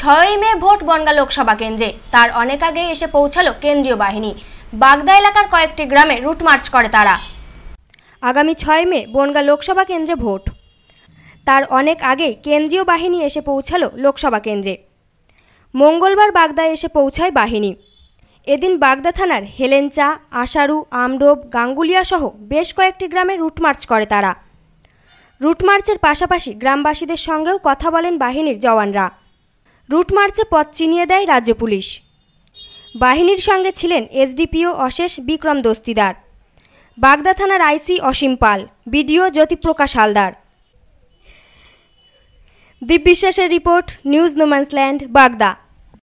ছয়ই মে ভোট বনগা লোকসভা কেন্দ্রে তার অনেক আগে এসে পৌঁছালো কেন্দ্রীয় বাহিনী বাগদা এলাকার কয়েকটি গ্রামে রুট মার্চ করে তারা আগামী ছয় মে বনগা লোকসভা কেন্দ্রে ভোট তার অনেক আগে কেন্দ্রীয় বাহিনী এসে পৌঁছালো লোকসভা কেন্দ্রে মঙ্গলবার বাগদায় এসে পৌঁছায় বাহিনী এদিন বাগদা থানার হেলেনচা আশারু গাঙ্গুলিয়া গাঙ্গুলিয়াসহ বেশ কয়েকটি গ্রামে রুট মার্চ করে তারা রুট মার্চের পাশাপাশি গ্রামবাসীদের সঙ্গেও কথা বলেন বাহিনীর জওয়ানরা রুটমার্চে পথ চিনিয়ে দেয় রাজ্য পুলিশ বাহিনীর সঙ্গে ছিলেন এসডিপিও অশেষ বিক্রম দস্তিদার বাগদা থানার আইসি অসীম পাল বিডিও জ্যোতিপ্রকাশ হালদার দীপ বিশ্বাসের রিপোর্ট নিউজ নোম্যান্সল্যান্ড বাগদা